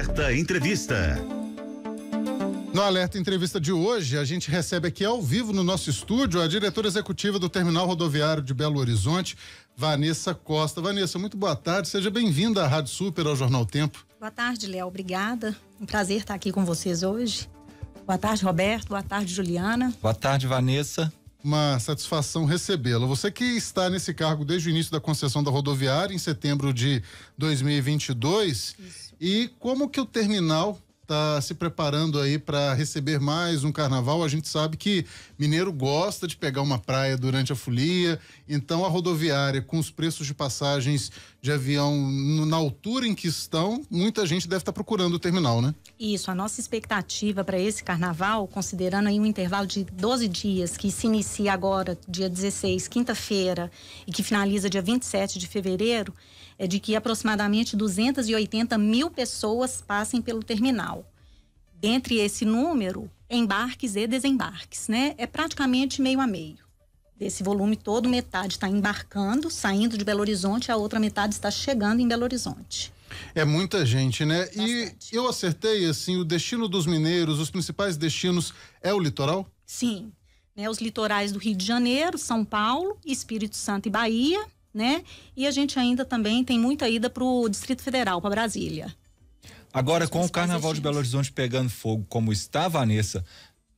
Alerta Entrevista. No Alerta Entrevista de hoje, a gente recebe aqui ao vivo no nosso estúdio a diretora executiva do Terminal Rodoviário de Belo Horizonte, Vanessa Costa. Vanessa, muito boa tarde, seja bem-vinda à Rádio Super, ao Jornal Tempo. Boa tarde, Léo, obrigada. Um prazer estar aqui com vocês hoje. Boa tarde, Roberto. Boa tarde, Juliana. Boa tarde, Vanessa uma satisfação recebê-lo. Você que está nesse cargo desde o início da concessão da rodoviária, em setembro de 2022, Isso. e como que o terminal está se preparando aí para receber mais um carnaval? A gente sabe que mineiro gosta de pegar uma praia durante a folia, então a rodoviária, com os preços de passagens de avião na altura em que estão, muita gente deve estar procurando o terminal, né? Isso, a nossa expectativa para esse carnaval, considerando aí um intervalo de 12 dias, que se inicia agora, dia 16, quinta-feira, e que finaliza dia 27 de fevereiro, é de que aproximadamente 280 mil pessoas passem pelo terminal. Dentre esse número, embarques e desembarques, né? É praticamente meio a meio desse volume todo, metade está embarcando, saindo de Belo Horizonte, a outra metade está chegando em Belo Horizonte. É muita gente, né? Bastante. E eu acertei assim, o destino dos mineiros, os principais destinos é o litoral? Sim. Né, os litorais do Rio de Janeiro, São Paulo, Espírito Santo e Bahia, né? E a gente ainda também tem muita ida para o Distrito Federal, para Brasília. Agora, com o Carnaval de Belo Horizonte pegando fogo como está, Vanessa,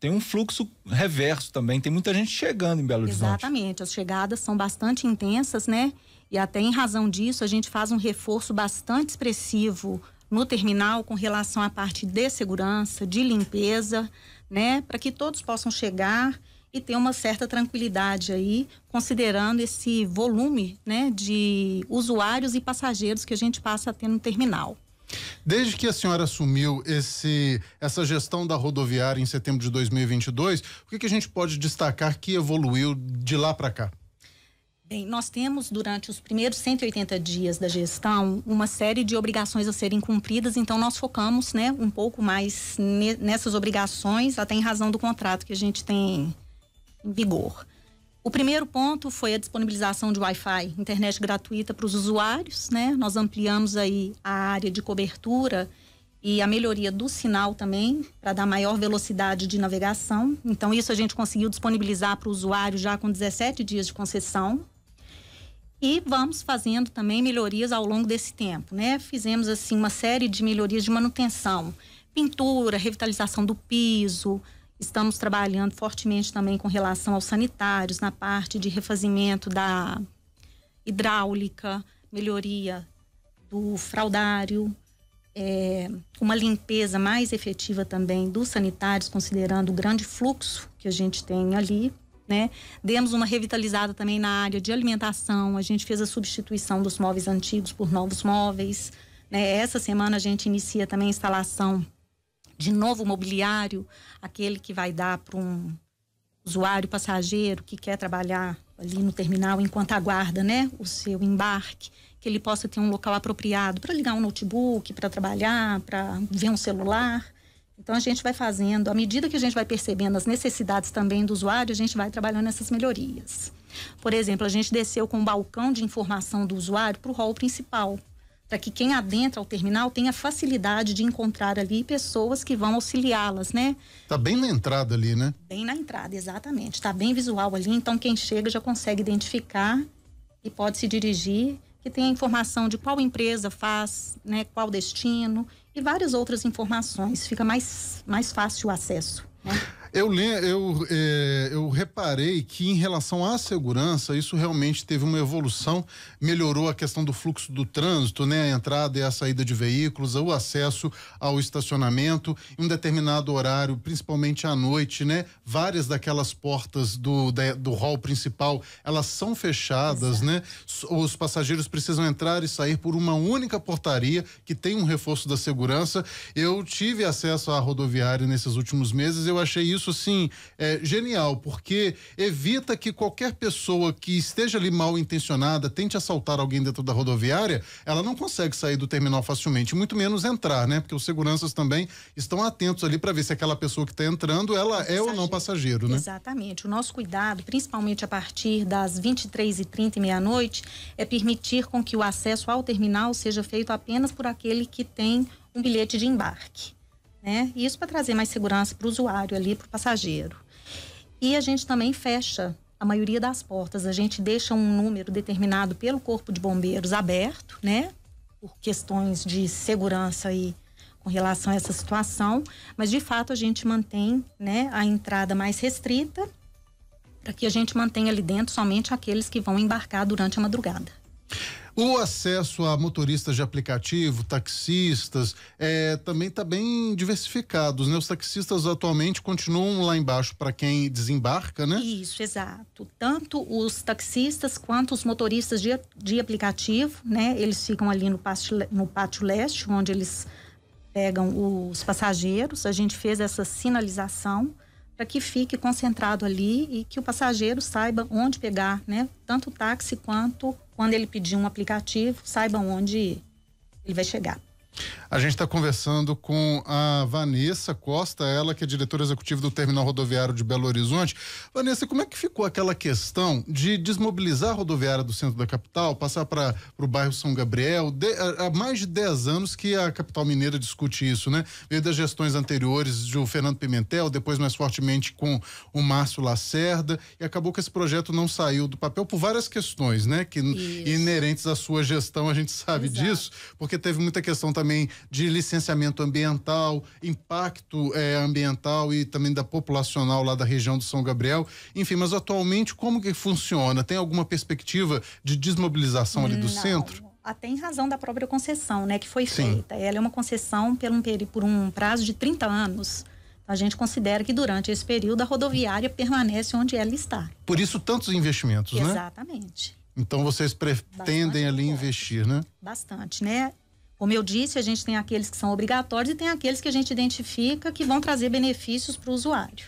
tem um fluxo reverso também, tem muita gente chegando em Belo Horizonte. Exatamente, as chegadas são bastante intensas, né? E até em razão disso, a gente faz um reforço bastante expressivo no terminal com relação à parte de segurança, de limpeza, né, para que todos possam chegar e ter uma certa tranquilidade aí, considerando esse volume, né, de usuários e passageiros que a gente passa a ter no terminal. Desde que a senhora assumiu esse, essa gestão da rodoviária em setembro de 2022, o que, que a gente pode destacar que evoluiu de lá para cá? Bem, nós temos durante os primeiros 180 dias da gestão uma série de obrigações a serem cumpridas, então nós focamos né, um pouco mais nessas obrigações, até em razão do contrato que a gente tem em vigor. O primeiro ponto foi a disponibilização de Wi-Fi, internet gratuita para os usuários, né? Nós ampliamos aí a área de cobertura e a melhoria do sinal também, para dar maior velocidade de navegação. Então, isso a gente conseguiu disponibilizar para o usuário já com 17 dias de concessão. E vamos fazendo também melhorias ao longo desse tempo, né? Fizemos, assim, uma série de melhorias de manutenção, pintura, revitalização do piso, Estamos trabalhando fortemente também com relação aos sanitários, na parte de refazimento da hidráulica, melhoria do fraudário, é, uma limpeza mais efetiva também dos sanitários, considerando o grande fluxo que a gente tem ali. Né? Demos uma revitalizada também na área de alimentação, a gente fez a substituição dos móveis antigos por novos móveis. Né? Essa semana a gente inicia também a instalação de novo mobiliário, aquele que vai dar para um usuário passageiro que quer trabalhar ali no terminal enquanto aguarda, né, o seu embarque, que ele possa ter um local apropriado para ligar um notebook, para trabalhar, para ver um celular. Então a gente vai fazendo, à medida que a gente vai percebendo as necessidades também do usuário, a gente vai trabalhando essas melhorias. Por exemplo, a gente desceu com um balcão de informação do usuário para o hall principal para que quem adentra ao terminal tenha facilidade de encontrar ali pessoas que vão auxiliá-las, né? Tá bem na entrada ali, né? Bem na entrada, exatamente. Está bem visual ali, então quem chega já consegue identificar e pode se dirigir, que tem a informação de qual empresa faz, né, qual destino e várias outras informações. Fica mais, mais fácil o acesso. Né? Eu, eu, eh, eu reparei que, em relação à segurança, isso realmente teve uma evolução, melhorou a questão do fluxo do trânsito, né? a entrada e a saída de veículos, o acesso ao estacionamento, em um determinado horário, principalmente à noite. né? Várias daquelas portas do, da, do hall principal elas são fechadas, Exato. né? os passageiros precisam entrar e sair por uma única portaria que tem um reforço da segurança. Eu tive acesso à rodoviária nesses últimos meses, eu achei isso isso assim é, genial, porque evita que qualquer pessoa que esteja ali mal intencionada tente assaltar alguém dentro da rodoviária, ela não consegue sair do terminal facilmente, muito menos entrar, né? Porque os seguranças também estão atentos ali para ver se aquela pessoa que está entrando ela é ou não passageiro, né? Exatamente. O nosso cuidado, principalmente a partir das 23h30 e meia-noite, é permitir com que o acesso ao terminal seja feito apenas por aquele que tem um bilhete de embarque né? Isso para trazer mais segurança para o usuário ali, para o passageiro. E a gente também fecha a maioria das portas. A gente deixa um número determinado pelo Corpo de Bombeiros aberto, né? Por questões de segurança e com relação a essa situação, mas de fato a gente mantém, né, a entrada mais restrita para que a gente mantenha ali dentro somente aqueles que vão embarcar durante a madrugada. O acesso a motoristas de aplicativo, taxistas, é, também está bem diversificado. Né? Os taxistas atualmente continuam lá embaixo para quem desembarca, né? Isso, exato. Tanto os taxistas quanto os motoristas de, de aplicativo, né? Eles ficam ali no pátio, no pátio leste, onde eles pegam os passageiros. A gente fez essa sinalização para que fique concentrado ali e que o passageiro saiba onde pegar, né? Tanto o táxi quanto quando ele pedir um aplicativo, saiba onde ele vai chegar. A gente está conversando com a Vanessa Costa, ela que é diretora executiva do Terminal Rodoviário de Belo Horizonte. Vanessa, como é que ficou aquela questão de desmobilizar a rodoviária do centro da capital, passar para o bairro São Gabriel? De, há mais de 10 anos que a capital mineira discute isso, né? Veio das gestões anteriores de o Fernando Pimentel, depois mais fortemente com o Márcio Lacerda, e acabou que esse projeto não saiu do papel por várias questões, né? Que inerentes à sua gestão, a gente sabe Exato. disso, porque teve muita questão também de licenciamento ambiental, impacto é, ambiental e também da populacional lá da região do São Gabriel. Enfim, mas atualmente como que funciona? Tem alguma perspectiva de desmobilização ali do Não. centro? até ah, em razão da própria concessão, né, que foi Sim. feita. Ela é uma concessão por um, por um prazo de 30 anos. a gente considera que durante esse período a rodoviária permanece onde ela está. Por isso tantos investimentos, Exatamente. né? Exatamente. Então vocês pretendem Bastante ali investir, né? Bastante, né? Como eu disse, a gente tem aqueles que são obrigatórios e tem aqueles que a gente identifica que vão trazer benefícios para o usuário,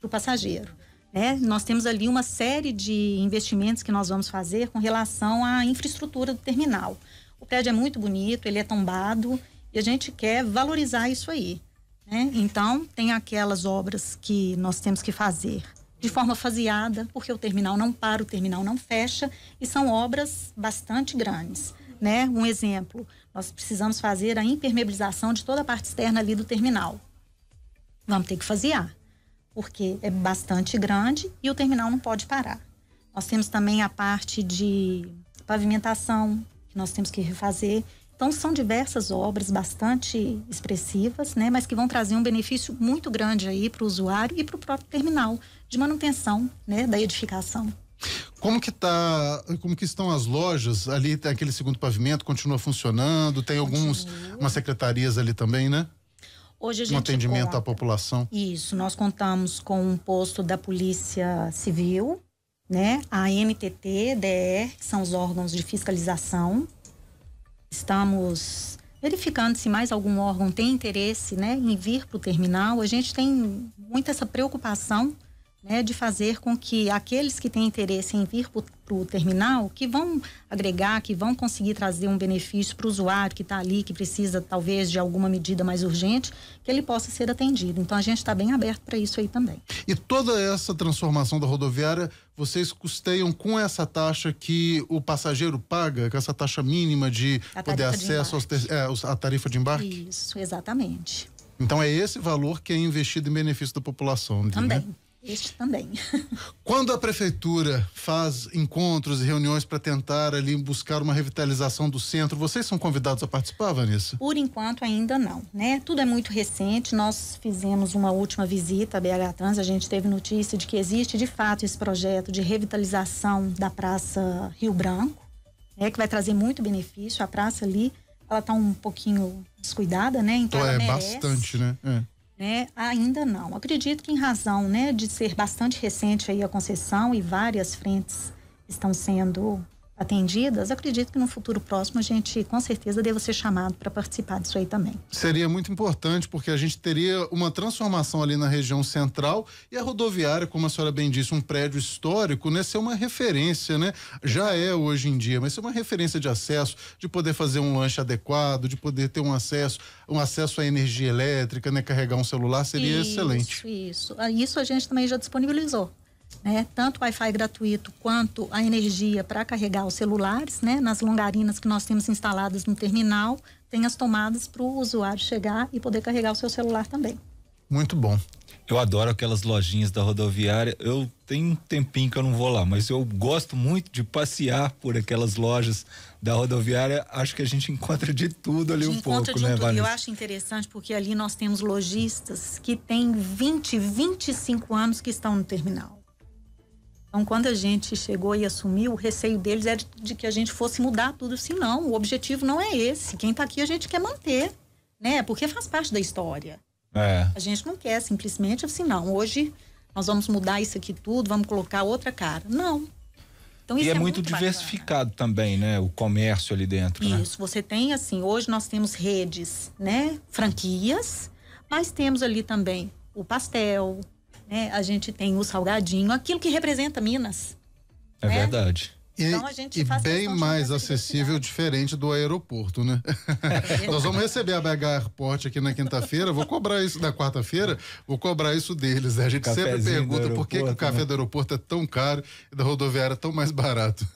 para o passageiro. Né? Nós temos ali uma série de investimentos que nós vamos fazer com relação à infraestrutura do terminal. O prédio é muito bonito, ele é tombado e a gente quer valorizar isso aí. Né? Então, tem aquelas obras que nós temos que fazer de forma faseada, porque o terminal não para, o terminal não fecha, e são obras bastante grandes né, um exemplo, nós precisamos fazer a impermeabilização de toda a parte externa ali do terminal. Vamos ter que fazer, porque é bastante grande e o terminal não pode parar. Nós temos também a parte de pavimentação, que nós temos que refazer. Então, são diversas obras bastante expressivas, né, mas que vão trazer um benefício muito grande aí para o usuário e para o próprio terminal de manutenção né, da edificação. Como que tá, como que estão as lojas ali, aquele segundo pavimento continua funcionando? Tem alguns umas secretarias ali também, né? Hoje a gente um atendimento conta, à população. Isso, nós contamos com um posto da Polícia Civil, né? A MTT, DR, que são os órgãos de fiscalização. Estamos verificando se mais algum órgão tem interesse, né, em vir para o terminal. A gente tem muita essa preocupação né, de fazer com que aqueles que têm interesse em vir para o terminal, que vão agregar, que vão conseguir trazer um benefício para o usuário que está ali, que precisa talvez de alguma medida mais urgente, que ele possa ser atendido. Então a gente está bem aberto para isso aí também. E toda essa transformação da rodoviária, vocês custeiam com essa taxa que o passageiro paga, com essa taxa mínima de poder acesso à é, tarifa de embarque? Isso, exatamente. Então é esse valor que é investido em benefício da população. Também. Né? este também. Quando a prefeitura faz encontros e reuniões para tentar ali buscar uma revitalização do centro, vocês são convidados a participar, Vanessa? Por enquanto ainda não, né? Tudo é muito recente. Nós fizemos uma última visita à BH Trans, a gente teve notícia de que existe de fato esse projeto de revitalização da Praça Rio Branco, né, que vai trazer muito benefício. A praça ali, ela tá um pouquinho descuidada, né? Então, então é merece. bastante, né? É né? Ainda não. Acredito que em razão né, de ser bastante recente aí a concessão e várias frentes estão sendo atendidas, acredito que no futuro próximo a gente com certeza deva ser chamado para participar disso aí também. Seria muito importante porque a gente teria uma transformação ali na região central e a rodoviária, como a senhora bem disse, um prédio histórico, né, ser uma referência, né? Já é hoje em dia, mas ser uma referência de acesso, de poder fazer um lanche adequado, de poder ter um acesso, um acesso à energia elétrica, né, carregar um celular seria isso, excelente. Isso, ah, isso a gente também já disponibilizou né? tanto o Wi-Fi gratuito quanto a energia para carregar os celulares, né? nas longarinas que nós temos instaladas no terminal, tem as tomadas para o usuário chegar e poder carregar o seu celular também. Muito bom. Eu adoro aquelas lojinhas da rodoviária. Eu tenho um tempinho que eu não vou lá, mas eu gosto muito de passear por aquelas lojas da rodoviária. Acho que a gente encontra de tudo ali um pouco, de né, tudo. Vanessa? Eu acho interessante porque ali nós temos lojistas que têm 20, 25 anos que estão no terminal. Então, quando a gente chegou e assumiu, o receio deles era de que a gente fosse mudar tudo. Assim, não, o objetivo não é esse. Quem está aqui a gente quer manter, né? Porque faz parte da história. É. A gente não quer simplesmente assim, não, hoje nós vamos mudar isso aqui tudo, vamos colocar outra cara. Não. Então, e é, é, muito, muito diversificado bacana. também, né? O comércio ali dentro. Né? Isso, né? você tem assim, hoje nós temos redes, né? Franquias, mas temos ali também o pastel, né? A gente tem o salgadinho, aquilo que representa Minas. É né? verdade. E, então a gente e bem mais acessível, diferente do aeroporto, né? É Nós vamos receber a BH Airport aqui na quinta-feira, vou cobrar isso na quarta-feira, vou cobrar isso deles. Né? A gente sempre pergunta por que, que, o café né? do aeroporto é tão caro e da rodoviária é tão mais barato.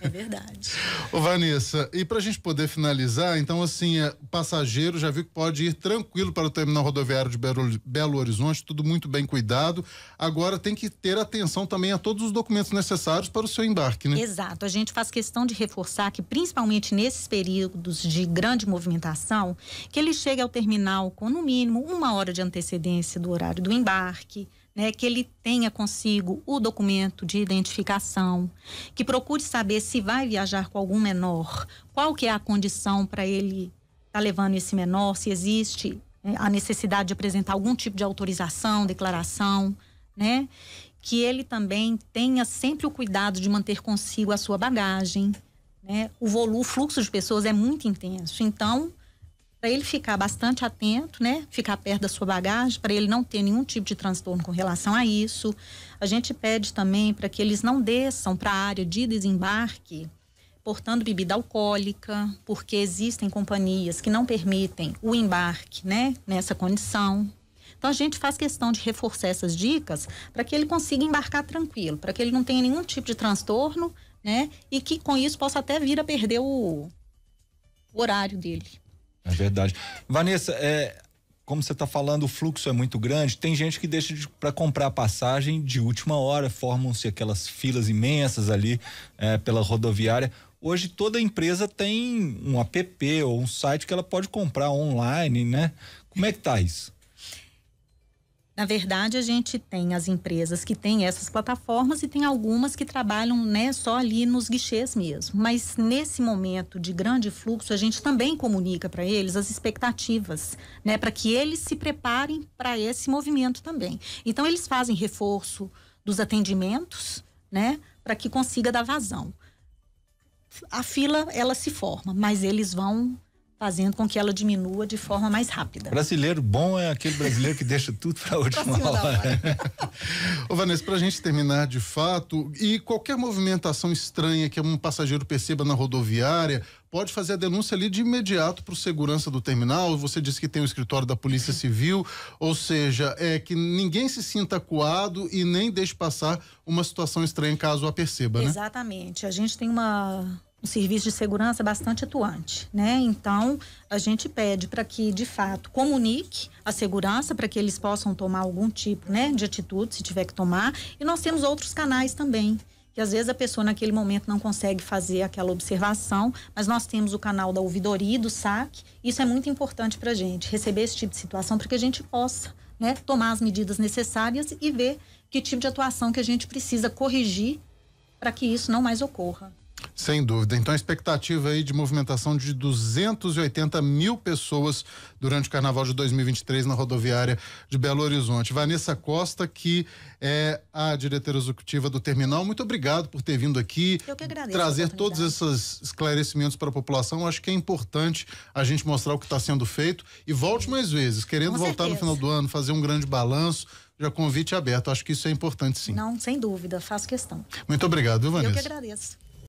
É verdade. Ô, Vanessa, e para a gente poder finalizar, então, assim, é, passageiro já viu que pode ir tranquilo para o terminal rodoviário de Belo, Belo Horizonte, tudo muito bem cuidado. Agora tem que ter atenção também a todos os documentos necessários para o seu embarque, né? Exato. A gente faz questão de reforçar que, principalmente nesses períodos de grande movimentação, que ele chegue ao terminal com, no mínimo, uma hora de antecedência do horário do embarque né, que ele tenha consigo o documento de identificação, que procure saber se vai viajar com algum menor, qual que é a condição para ele estar tá levando esse menor, se existe é, a necessidade de apresentar algum tipo de autorização, declaração, né? Que ele também tenha sempre o cuidado de manter consigo a sua bagagem, né? O volume, o fluxo de pessoas é muito intenso, então para ele ficar bastante atento, né? Ficar perto da sua bagagem, para ele não ter nenhum tipo de transtorno com relação a isso. A gente pede também para que eles não desçam para a área de desembarque portando bebida alcoólica, porque existem companhias que não permitem o embarque, né, nessa condição. Então a gente faz questão de reforçar essas dicas para que ele consiga embarcar tranquilo, para que ele não tenha nenhum tipo de transtorno, né, e que com isso possa até vir a perder o, o horário dele. É verdade. Vanessa, é, como você está falando, o fluxo é muito grande. Tem gente que deixa de, para comprar passagem de última hora, formam-se aquelas filas imensas ali é, pela rodoviária. Hoje toda empresa tem um app ou um site que ela pode comprar online, né? Como é que tá isso? Na verdade, a gente tem as empresas que têm essas plataformas e tem algumas que trabalham né, só ali nos guichês mesmo. Mas nesse momento de grande fluxo, a gente também comunica para eles as expectativas, né, para que eles se preparem para esse movimento também. Então, eles fazem reforço dos atendimentos, né, para que consiga dar vazão. A fila ela se forma, mas eles vão fazendo com que ela diminua de forma mais rápida. Brasileiro bom é aquele brasileiro que deixa tudo para a última hora. hora. Ô, Vanessa, para a gente terminar de fato, e qualquer movimentação estranha que um passageiro perceba na rodoviária, pode fazer a denúncia ali de imediato para o segurança do terminal. Você disse que tem o um escritório da Polícia uhum. Civil, ou seja, é que ninguém se sinta acuado e nem deixe passar uma situação estranha caso a perceba, né? Exatamente. A gente tem uma um serviço de segurança bastante atuante, né? Então, a gente pede para que, de fato, comunique a segurança para que eles possam tomar algum tipo, né, de atitude, se tiver que tomar. E nós temos outros canais também, que às vezes a pessoa naquele momento não consegue fazer aquela observação, mas nós temos o canal da ouvidoria, do SAC. Isso é muito importante para a gente, receber esse tipo de situação para que a gente possa, né, tomar as medidas necessárias e ver que tipo de atuação que a gente precisa corrigir para que isso não mais ocorra. Sem dúvida. Então, a expectativa aí de movimentação de 280 mil pessoas durante o Carnaval de 2023 na rodoviária de Belo Horizonte. Vanessa Costa, que é a diretora executiva do terminal, muito obrigado por ter vindo aqui. Eu que agradeço. Trazer todos esses esclarecimentos para a população. Acho que é importante a gente mostrar o que está sendo feito. E volte mais vezes, querendo Com voltar certeza. no final do ano, fazer um grande balanço já convite aberto. Acho que isso é importante, sim. Não, sem dúvida, faço questão. Muito obrigado, viu, Vanessa? Eu que agradeço.